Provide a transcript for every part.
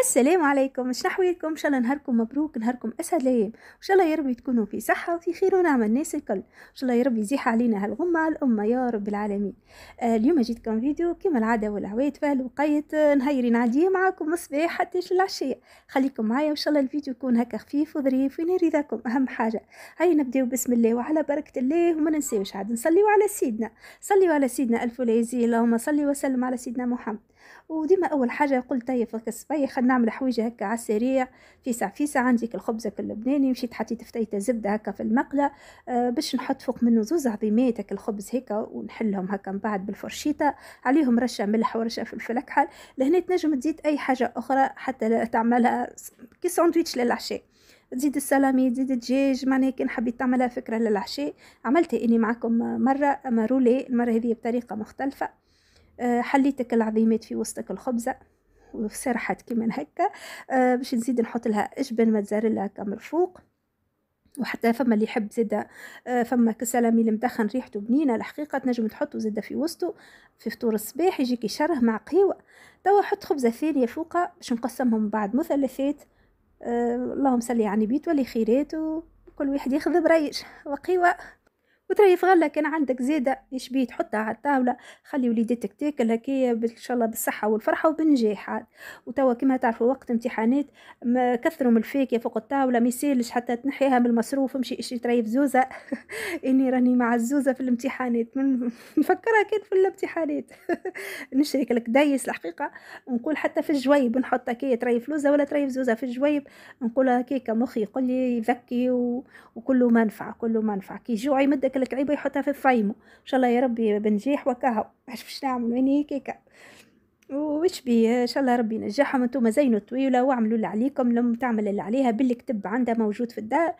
السلام عليكم مش نحويكم ان شاء الله نهاركم مبروك نهاركم اسعد الايام ان شاء الله يا ربي تكونوا في صحه وفي خير ونعمه الناس الكل ان شاء الله يا ربي يزيح علينا هالغمه على الامه يا رب العالمين آه اليوم جيتكم فيديو كما العاده والعويد فالوقيت آه نهيرين عاديه معاكم الصباح حتى العشيه خليكم معايا وان شاء الله الفيديو يكون هكا خفيف وظريف وينير رضاكم اهم حاجه هيا نبداو بسم الله وعلى بركه الله وما ننساوش عاد نصليو على سيدنا صليو على سيدنا الف لا اللهم صل وسلم على سيدنا محمد وديما اول حاجه قلت هي طيب فكس فيا خلينا نعمل حويجه هكا على السريع فيسع فيسع عندك الخبزك اللبناني مشيت حطيت فتيته طيب زبده هكا في المقله آه باش نحط فوق منه زوز عظيمات هكا الخبز هكا ونحلهم هكا من بعد بالفرشيطه عليهم رشه ملح ورشه فلفل اكحل لهنا تنجم تزيد اي حاجه اخرى حتى لا تعملها كي ساندويتش للعشاء تزيد السلامي تزيد الدجاج معناها كان حبيت تعملها فكره للعشاء عملتها اني معكم مره اما رولي المره هذه بطريقه مختلفه آه، حليتك العظيمات في وسطك الخبزه وسرحت كمان هكا آه، باش نزيد نحط لها جبن موتزاريلا هكا من الفوق وحتى فما اللي يحب زادا آه، فما فما كسلامي المدخن ريحته بنينة الحقيقة تنجم تحطه زادا في وسطه في فطور الصباح يجيك يشره مع قهوة توا حط خبزة ثانية فوقها باش نقسمهم بعد مثلثات اللهم صلي على النبي تولي خيرات وكل واحد ياخذ بريش وقهوة وتري في كان عندك زيدة ايش بيه تحطها على الطاولة خلي وليدتك تاكل هكايا ان شاء الله بالصحة والفرحة وبالنجاح عاد وتوا كما تعرفوا وقت امتحانات كثروا من الفاكهة فوق الطاولة ما يسيلش حتى تنحيها من المصروف امشي اشري تري زوزة اني راني مع الزوزة في الامتحانات من نفكرها كان في الامتحانات نشري لك دايس الحقيقة ونقول حتى في الجويب نحط هكايا تري فلوزة ولا تري زوزة في الجويب نقول هكاك مخي يقول لي ذكي وكله منفعة كله منفعة كي جوعي مدك لك عيبه يحطها في فايمه ان شاء الله يا ربي بنجيح وكهو واش نعمل من هيك هيك وش بي ان شاء الله ربي ينجحهم انتم زينوا الطويله واعملوا اللي عليكم لم تعمل اللي عليها باللي كتب عندها موجود في الدار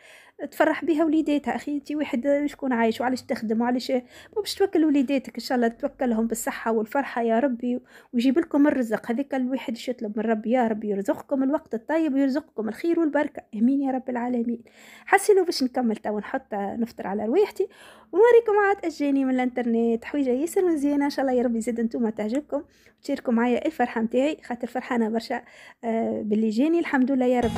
تفرح بها وليداتها اخي انت واحد شكون عايش وعلاش تخدم وعلاش ما باش توكل وليداتك ان شاء الله توكلهم بالصحه والفرحه يا ربي ويجيب لكم الرزق هذاك الواحد يطلب من ربي يا ربي يرزقكم الوقت الطيب ويرزقكم الخير والبركه امين يا رب العالمين حسنوا باش نكمل تو نحط نفطر على روايحتي ونوريكم عاد اجاني من الانترنت حويجه ياسر مزيانه ان شاء الله يا ربي زاد نتوما تعجبكم وتشاركوا معايا الفرحه نتاعي خاطر فرحانه برشا آه، باللي جاني الحمد لله يا رب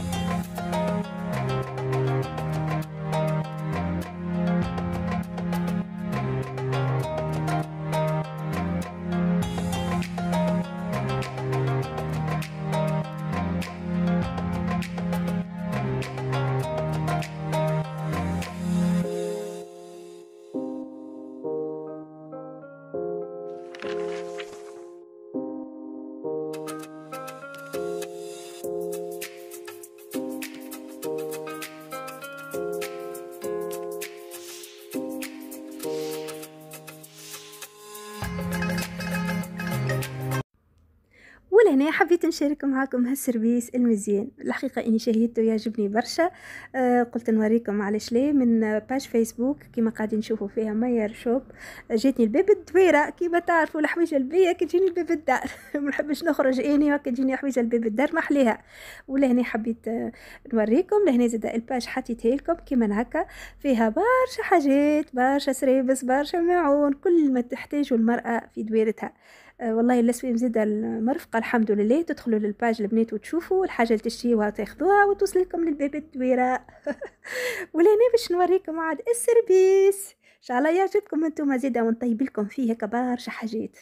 حبيت نشارك معاكم هالسيرفيس المزيان الحقيقة إني شاهدته يعجبني برشا آه، قلت نوريكم علاش ليه من باج فيسبوك كما قاعدين نشوفوا فيها ماير شوب جاتني الباب الدويرة كما تعرفوا الحويجة البية كتجيني الباب الدار ما نحبش نخرج اني وكي تجيني حويجة الباب الدار ما احليها ولهني حبيت آه، نوريكم لهنا زاد الباج حطيتها لكم كيما هكا فيها برشا حاجات برشا سريبس برشا معون كل ما تحتاجه المرأة في دويرتها آه، والله الاسوي مزيد المرفقة الحمد لله تدخلوا للباج البنات وتشوفوا الحاجة اللي تشتيوها تاخذوها وتوصل لكم للبيبي الدويرة ولهنا باش نوريكم عاد السربيس ان شاء الله يعجبكم انتم زيدا ونطيب لكم فيه هكا برشا حاجات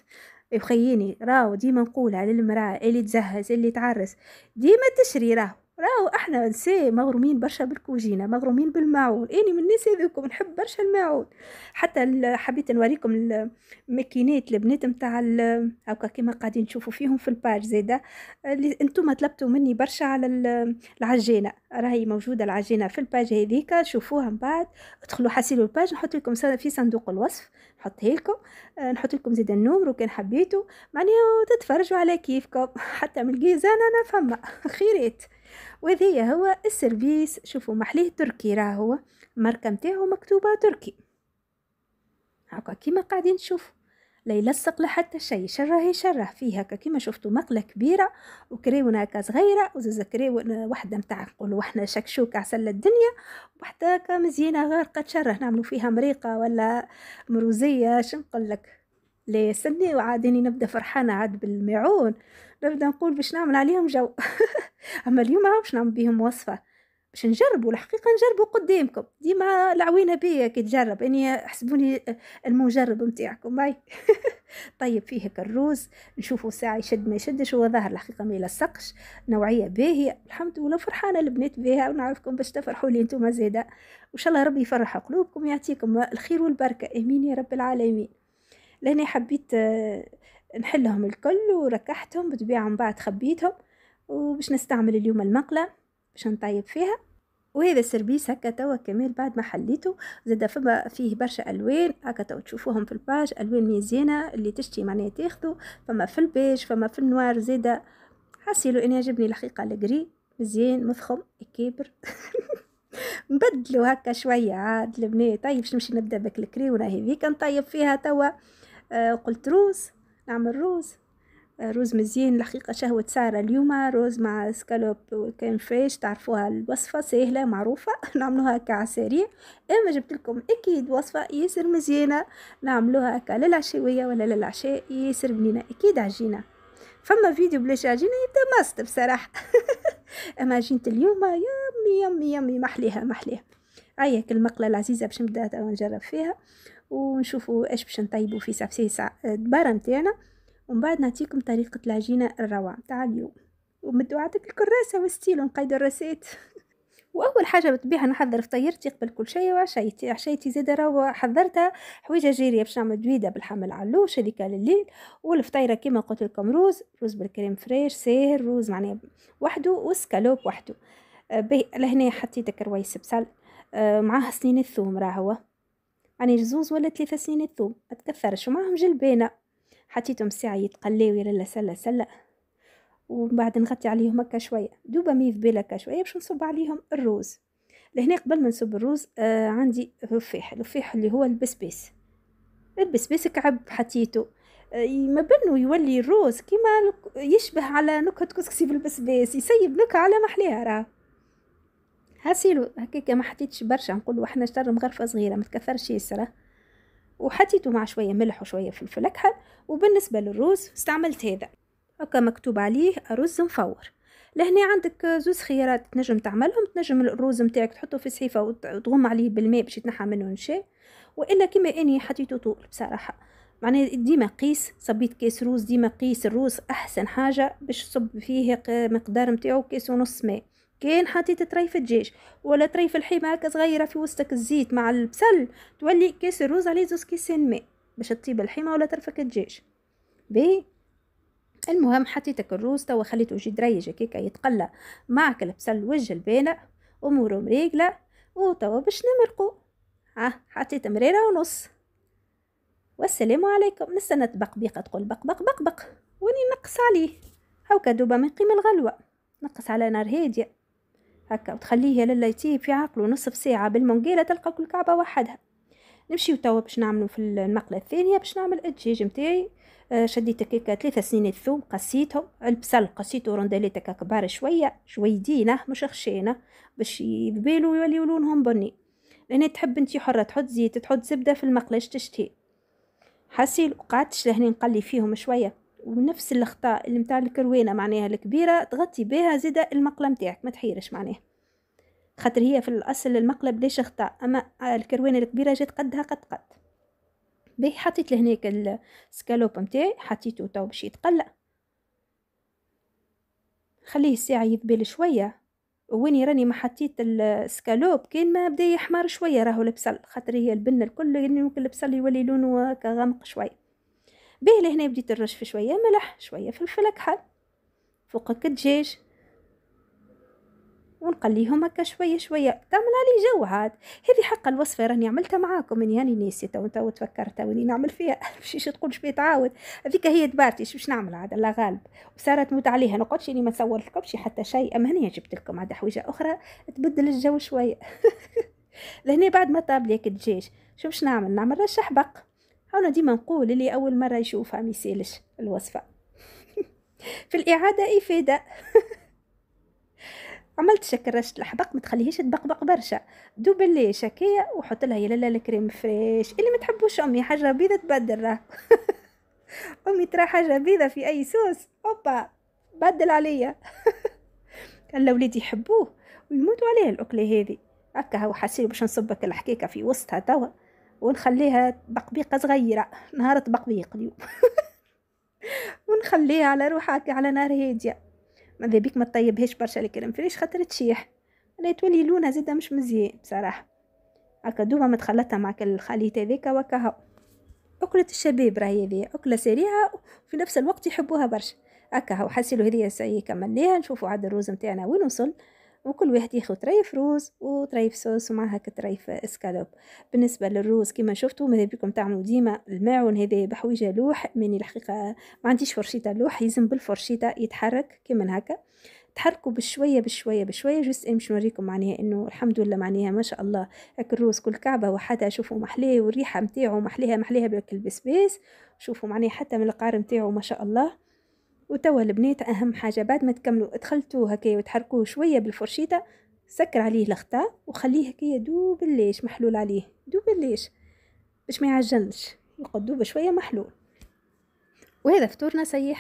وخييني راهو ديما نقول على المرأة اللي تزهز اللي تعرس ديما تشري راهو راهو احنا نساء مغرومين برشا بالكوجينة مغرومين بالماعون اني من الناس هذوكم نحب برشا الماعون حتى حبيت نوريكم الماكينات البنات نتاع هكا كيما قاعدين تشوفوا فيهم في الباج زيدا اللي انتم طلبتوا مني برشا على العجينه راهي موجوده العجينه في الباج هذيك شوفوها من بعد ادخلوا حاسيلوا الباج نحط لكم في صندوق الوصف نحط لكم آه، نحط لكم زيد النمر وكان حبيتوا معناها تتفرجوا على كيفكم حتى من الجيزان انا فما خيرات وذي هو السيرفيس شوفوا محليه تركي راه هو الماركه نتاعو مكتوبه تركي هاكا كيما قاعدين نشوفوا لا يلصق لا حتى شيء شره يشره شره فيه كيما شفتوا مقله كبيره وكريونه هكا صغيره وزوز كريون وحده نتاع نقولوا احنا شكشوك عسل الدنيا وحده هكا مزيانه غارقه تشره نعملوا فيها مريقه ولا مروزيه شنقول لك لسنة وعاد اني نبدا فرحانة عاد بالمعون نبدا نقول باش نعمل عليهم جو اما اليوم عا باش نعمل بيهم وصفة باش نجربوا الحقيقة نجربوا قدامكم ديما العوينة بيا كي تجرب اني حسبوني المجرب متاعكم باي طيب فيه هيك الروز نشوفوا ساعة يشد ما يشدش هو ظاهر الحقيقة ما يلصقش نوعية باهية الحمد لله فرحانة البنات بها ونعرفكم باش تفرحوا لي انتم زادا وان شاء الله ربي يفرح قلوبكم ويعطيكم الخير والبركة امين يا رب العالمين لاني حبيت آه، نحلهم الكل وركحتهم بطبيعة من بعد خبيتهم وباش نستعمل اليوم المقلة باش نطيب فيها وهذا السربيس هكا توا كمال بعد ما حليته زاد فما فيه برشا الوان هكا توا تشوفوهم في الباج الوان مزيانه اللي تشتي معناها تاخذو فما في البيج فما في النوار زاده حسيلو انا عجبني الحقيقه الجري مزيان مفخم كبر نبدلو هكا شويه عاد لبنيه طيب باش نمشي نبدا بك الكريونه هذيك نطيب فيها توا آه، قلت روز نعمل روز آه، روز مزيان الحقيقة شهوة سارة اليوم روز مع سكالوب وكان فريش تعرفوها الوصفة سهلة معروفة نعملوها هكا سريع اما جبت لكم اكيد وصفة ياسر مزيانة نعملوها هكا للعشوية ولا للعشاء ياسر بنينة اكيد عجينة فما فيديو بلاش عجينة يبدا ماست بصراحة اما عجينة اليوم يمي يمي يامي محليها محليها هيا المقلة العزيزة باش نبدا نجرب فيها ونشوفوا اش باش نطيبوا في سفسيسة الدبارة نتاعنا ومن بعد نعطيكم طريقة العجينة الروعة نتاع اليوم ومدوعتك الكراسة والستيلو ونقيد الرسيت واول حاجه بالطبيعه نحضر فطيرتي قبل كل شيء وعشيتي عشيتي زاده راه حضرتها حويجه جيريه باش نعمل دويده بالحمل علوش هذيك لليل والفطيره كيما قلت لكم روز روز بالكريم فريش ساهر روز معناه وحده وسكالوب وحده آه، لهنا حطيت كرويس بصل آه، معاه سنين الثوم راه هو راني جزوز ولا ثلاثة سنين الثوم ما تكثرش ومعهم جلبانة حطيتهم ساعة يتقلاو يلا سلة سلة ومن بعد نغطي عليهم هكا شوية دوبا ما يذبل هكا شوية باش نصب عليهم الروز لهنا قبل ما نصب الروز آه عندي رفيح الرفيح اللي هو البسبيس البسبيس كعب حطيته آه، ما بنو يولي الروز كيما يشبه على نكهة كسكسي بالبسباس يسيب نكهة على محليها راه هسيلو هكاك ما حطيتش برشا نقولوا احنا شطر مغرفه صغيره ما تكثرش يسره وحطيته مع شويه ملح وشويه فلفل اكحل وبالنسبه للروز استعملت هذا هكا مكتوب عليه رز مفور لهنا عندك زوز خيارات تنجم تعملهم تنجم الرز نتاعك تحطه في صحيفه وتغم عليه بالماء باش يتنحى منه نشا والا كما اني حطيته طول بصراحه معناها ديما قيس صبيت كاس روز ديما قيس الروز احسن حاجه باش تصب فيه مقدار نتاعو كاس ونص ماء كان حطيت طريف الدجاج ولا طريف الحيمه هكا صغيره في وسطك الزيت مع البصل تولي كاس الرز عليه زوز كيسين ماء باش تطيب الحيمه ولا طرفك الدجاج باهي المهم حطيتك الروز توا خليته يجي دريج هكاك يتقلى معك البصل والجلبانه اموره مريقله وتوا باش نمرقوا ها حطيت مريره ونص والسلام عليكم نستنى تبقبيقه تقول بق بق بق بق وني نقص عليه هاكا دوبا من قيم الغلوه نقص على نار هاديه هكا وتخليه لالا يطيب في عقله نصف ساعة بالمنقيلة تلقى كل كعبة وحدها نمشيو توا باش نعملو في المقلة الثانية باش نعمل الدجاج متاعي آه، شديت هكاك ثلاثة سنين الثوم قصيتهم البصل قصيتو روندالات هكا كبار شوية شويدينه مش خشينه باش يذبلوا ويوليو لونهم بني لأن تحب انت حرة تحط زيت تحط زبدة في المقلة تشتهي حسيل وقعدت لهني نقلي فيهم شويه ونفس الخطاء اللي نتاع الكروينه معناها الكبيره تغطي بها زيد المقله نتاعك ما تحيرش معناها خاطر هي في الاصل المقله بلاش خطا اما الكروينه الكبيره جات قدها قد قد بي حطيت لهناك السكالوب نتاعي حطيته تو باش يتقلى خليه الساعه يذبل شويه وين راني ما حطيت السكالوب كان ما بدا يحمر شويه راهو البصل خاطر هي البنه الكل يعني ممكن البصل يولي لونه كغمق شويه به لهنا بديت نرش شويه ملح شويه فلفل اكحل فوق هكا الدجاج ونقليهم هكا شويه شويه تعمل لي جو عاد هذه حق الوصفه راني عملتها معاكم اني يعني راني ناسيه تو تو تفكرت وني نعمل فيها شي تقول بيه تعاود هذيك هي دبارتي باش نعمل عاد الله غالب وصارت موت عليها نقولش اني ما صورتلكمش حتى شيء اما هنا جبت لكم عاد حويجه اخرى تبدل الجو شويه لهنا بعد ما طاب ليك الدجاج شو باش نعمل نعمل رشح بق أنا ديما نقول اللي أول مرة يشوفها ما يسيلش الوصفة في الإعادة إفادة عملت شكرشت الحبق ما تخليهيش تبقبق برشا دوب اللي شكيه وحط لها يا لالا الكريم فريش اللي ما تحبوش امي حاجه بيضه تبدل راه امي ترى حاجه بيضه في اي سوس اوبا بدل عليا قال وليدي يحبوه ويموتوا عليه الاكله هذه هكا هو حسيت باش نصبك الحكيكه في وسطها توا ونخليها بقبيقة صغيرة نهار بقبيق اليوم ونخليها على روحها على نار هادية ماذا بيك ما تطيبهاش برشا الكريم فريش خاطر تشيح انا تولي لونها زادة مش مزيان بصراحة هكا دوما متخلطها مع الخليط هذاك وكها أكلة الشباب راهي هذه أكلة سريعة وفي نفس الوقت يحبوها برشا هكا هو حسيلو هذه سي كملناها نشوفوا عاد الروز نتاعنا وين وصل وكل واحد ياخذ طريف روز وطريف صوص ومعها كطريف اسكالوب بالنسبه للروز كما شفتوا ماذا بكم تعملوا ديما الماعون هذا بحويجه لوح من الحقيقه ما عنديش فرشيطه لوح يلزم بالفرشيطه يتحرك كيما هكا تحركوا بشويه بشويه بشويه ام باش نوريكم معناها انه الحمد لله معناها ما شاء الله هاك الروز كل كعبه وحدها شوفوا محليه والريحه نتاعو محليها محليها بالكلبسبيس البسباس شوفوا معناها حتى من القار نتاعو ما شاء الله وتوا البنات اهم حاجه بعد ما تكملوا ادخلتوه هكا وتحركوه شويه بالفرشيطه سكر عليه الخطا وخليه هكا يدوب الليش محلول عليه دوب الليش باش ما يعجنش يقدوه بشويه محلول وهذا فطورنا سي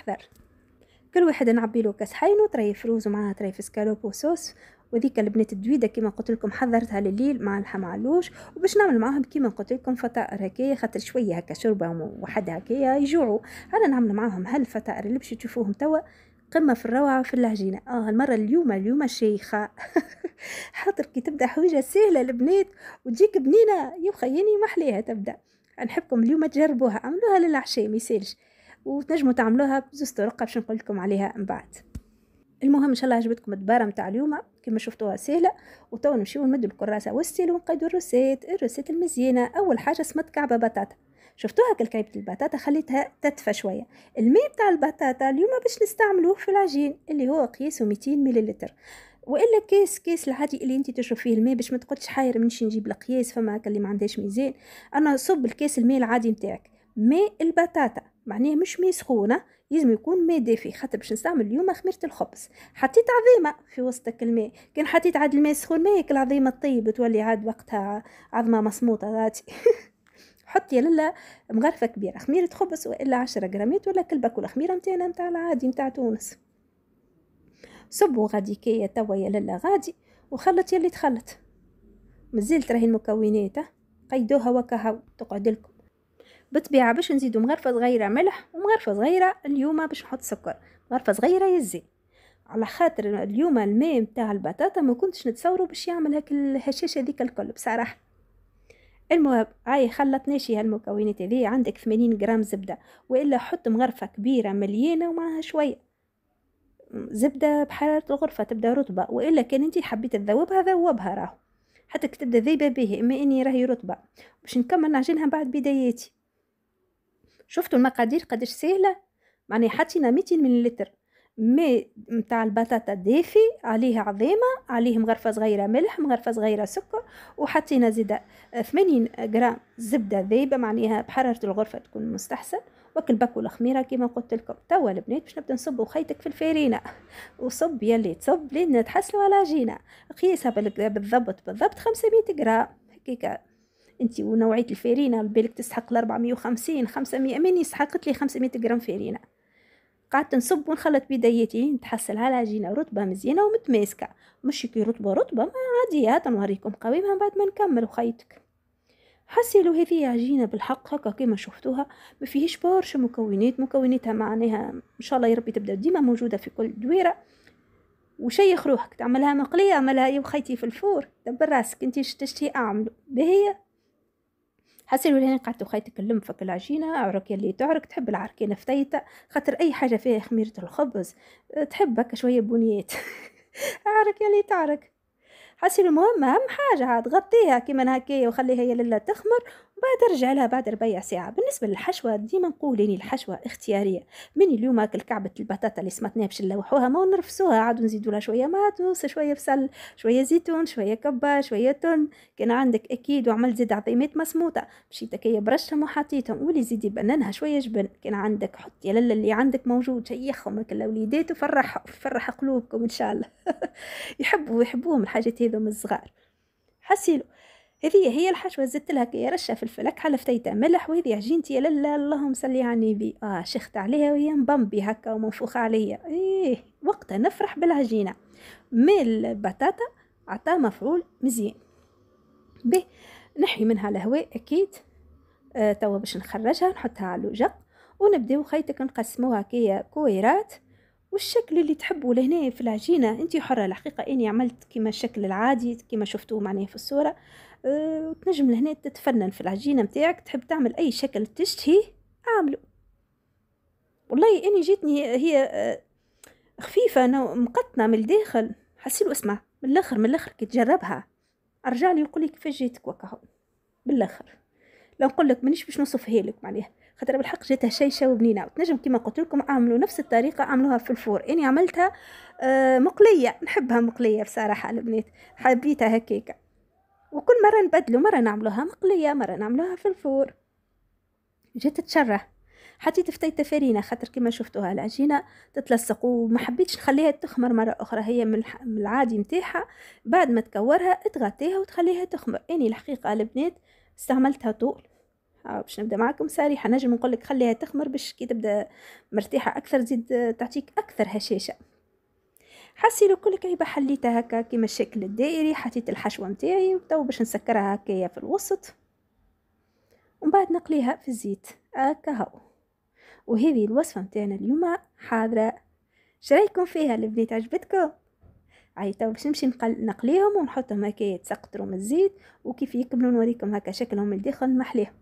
كل واحد نعبي له كاس حين وطريف روز ومعاه طريف سكالوب وصوص وذيك البنات الدويدة كما قلت لكم حضرتها لليل مع الحمعلوش وباش نعمل معاهم كما قلت لكم فطائر هكايا خاطر شوية هكا شوربة وحدها هكايا يجوعوا أنا نعمل معاهم هالفطائر اللي باش تشوفوهم توا قمة في الروعة في العجينة آه المرة اليوم اليوم شيخة خاطر كي تبدا حويجة سهلة البنات وتجيك بنينة يخيني محليها تبدا نحبكم اليوم تجربوها عملوها للعشاء ما يسالش وتنجموا تعملوها بزوز طرق باش نقول لكم عليها من بعد المهم ان شاء الله عجبتكم الدباره نتاع اليوم كما شفتوها سهله وتو نمشيو نمدو الكراسه والسيل ونقيدو الروسيت الروسيت المزيانه اول حاجه سمت كعبه بطاطا شفتوها كعبة البطاطا خليتها تدفى شوية الماء بتاع البطاطا اليوم باش نستعملوه في العجين اللي هو قياسه 200 مليلتر والا كيس كيس العادي اللي انت تشرب فيه الماء باش ما تقعدش حاير منش نجيب القياس فما هكا اللي ما عندهاش ميزان انا صب الكاس الماء العادي نتاعك ماء البطاطا معناه مش ماء سخونة لازم يكون ماء دافي خاطر باش نستعمل اليوم خميره الخبز حطيت عظيمه في وسطك الماء كان حطيت عاد الماء سخون ما ياكل عظيمة طيب تولي عاد وقتها عظمه مصموطة غادي حط يا لالا مغرفه كبيره خميره خبز والا عشرة غرامات ولا كل باكل خميره نتاعنا نتاع العادي نتاع تونس صبوا غادي كي توا يا لالا غادي وخلط يلي تخلط مازال راهي المكونات قيدوها وكهو تقعد لكم بطبيعه باش نزيدو مغرفه صغيره ملح ومغرفه صغيره اليوم باش نحط سكر مغرفه صغيره يزي على خاطر اليوم الماء نتاع البطاطا ما كنتش نتصورو باش يعمل هاك الهشاشه هذيك الكل بصراحه المهم هاي خلطناشي هالمكونات هذه عندك 80 غرام زبده والا حط مغرفه كبيره مليانه ومعها شويه زبده بحراره الغرفه تبدا رطبه والا كان انت حبيت تذوبها ذوبها راهو حتى تبدا ذيبه به اما اني راهي رطبه باش نكمل نعجنها بعد بداياتي شفتوا المقادير قداش سهله معني حطينا 200 مليلتر مي نتاع البطاطا دافي عليه عظيمه عليه مغرفه صغيره ملح مغرفه صغيره سكر وحطينا زيدا 80 غرام زبده ذايبه معناها بحراره الغرفه تكون مستحسن وكل بكو الخميره كيما قلت لكم توا البنات باش نبدا نصب وخيتك في الفرينه وصب يلي تصب لين تحصلوا على عجينه قياسها بالضبط بالضبط 500 غرام هكاك انت ونوعيه الفرينه بالك تسحق ل 450 500 مني سحقت لي 500 غرام فرينه قعدت نصب ونخلط بدايتي نتحصل على عجينه رطبه مزيانه ومتماسكه مش كي رطبه رطبه ما عاديه نوريكم قوامها بعد ما نكمل وخيطك حسيلو هذه عجينة بالحق هكا كما شفتوها ما فيهش برشا مكونات مكوناتها معناها ان شاء الله يربي تبدا ديما موجودة في كل دويرة وشيخ روحك تعملها مقلية عملها يا وخيتي في الفور دبر راسك انتي شتشتي اعملو بهي حسيلو لهنا قعدت وخاي تكلم فك العجينة عرك اللي تعرك تحب العركينة فتيتة خاطر أي حاجة فيها خميرة الخبز تحب هكا شوية بنيات عرك اللي تعرك حسيلو المهم أهم حاجة غطيها كيما هكايا وخليها هي لله تخمر بعد رجع لها بعد ربع ساعة بالنسبة للحشوة ديما نقول يعني الحشوة اختيارية من اليوم هاك الكعبة البطاطا اللي سمتناها باش نلوحوها ما نرفسوها عاد نزيدوا لها شوية ماتوس شوية بصل شوية زيتون شوية كبة شوية تن كان عندك أكيد وعملت زيد عظيمات مسموطة مشيت كي برشتهم وحطيتهم ولي زيدي بننها شوية جبن كان عندك حط يا لالا اللي عندك موجود شيخهم هكا الوليدات وفرح فرح قلوبكم إن شاء الله يحبوا يحبوهم الحاجات هذوما الصغار حسيلو هذه هي الحشوة زدت لها كي رشة فلفلك حلفتيتها ملح وهذه عجينتي يا لله اللهم صلي على النبي اه شخت عليها وهي مبمبي هكا ومنفوخة عليا ايه وقتها نفرح بالعجينة من البطاطا عطاه مفعول مزيان به نحي منها الهواء اكيد آه توا باش نخرجها نحطها على الوجق ونبداو خيتك نقسموها كيا كويرات والشكل اللي تحبوا لهنا في العجينه انت حره الحقيقه اني عملت كما الشكل العادي كما شفتوه معناه في الصوره آه، وتنجم لهنا تتفنن في العجينه نتاعك تحب تعمل اي شكل تشتهيه اعمله والله اني جاتني هي آه، خفيفه مقطنه من الداخل حسيلو اسمع من الاخر من الاخر كي تجربها ارجع لي يقول لي كيفاش جاتك وكا بالاخر لو نقول لك مانيش باش نوصفها لك معناها خاطر بالحق جاتها شيشه وبنينه وتنجم كيما قلت لكم اعملوا نفس الطريقه اعملوها في الفور اني يعني عملتها آه، مقليه نحبها مقليه بصراحه البنات حبيتها هكيكه وكل مرة نبدلو مرة نعملوها مقلية مرة نعملوها في الفور جيت تشره حطيت فتيتة فارينة خاطر كما شفتوها العجينة تتلصق وما حبيتش نخليها تخمر مرة أخرى هي من العادي نتاعها بعد ما تكورها تغطيها وتخليها تخمر أني يعني الحقيقة البنات استعملتها طول باش نبدا معكم صريحه نجم نقول لك خليها تخمر باش كي تبدا مرتاحه اكثر تزيد تعطيك اكثر هشاشه لو كل كيبه حليتها هكا كيما الشكل الدائري حطيت الحشوه نتاعي وتو باش نسكرها هكايا في الوسط ومن بعد نقليها في الزيت هكا هو وهذه الوصفه نتاعنا اليوم حاضره شرايكم فيها البنات عجبتكم هاي تو باش نمشي نقليهم ونحطهم هكا يتسقطروا من الزيت وكيف يكملوا نوريكم هكا شكلهم الداخل محليهم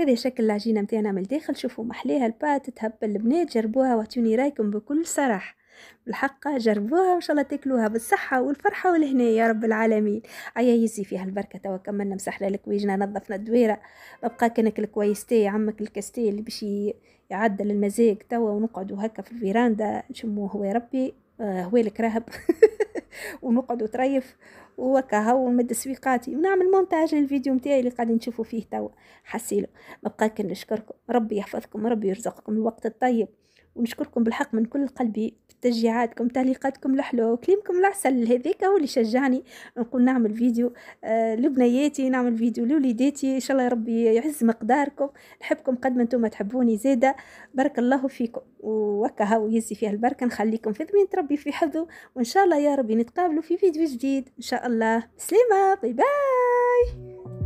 هذا شكل العجينة متاعنا من الداخل شوفوا محليها البات تهبل البنات جربوها واعطوني رايكم بكل صراحة بالحق جربوها وان شاء الله تاكلوها بالصحه والفرحه والهنا يا رب العالمين ايا يزي فيها البركه توا كملنا مسحنا الكويجنا نظفنا الدويره بقى كانك الكويستي عمك عمك اللي باش يعدل المزاج توا ونقعدوا هكا في الفيراندا نشموه هو ربي آه، هويلك راهب ونقعد وتريف وكها ونمد سويقاتي ونعمل مونتاج للفيديو نتاعي اللي قاعدين نشوفوا فيه توا حسيلو ما بقى نشكركم ربي يحفظكم ربي يرزقكم الوقت الطيب ونشكركم بالحق من كل قلبي تشجيعاتكم تعليقاتكم الحلوة وكلمكم العسل هذاك هو اللي شجعني نقول نعمل فيديو آه لبنياتي نعمل فيديو لوليداتي ان شاء الله يا ربي يعز مقداركم نحبكم قد ما انتم تحبوني زيدا بارك الله فيكم وكها ويزي يزي فيها البركه نخليكم في ضمين تربي في حظه وان شاء الله يا ربي نتقابلوا في فيديو جديد ان شاء الله سليمه باي باي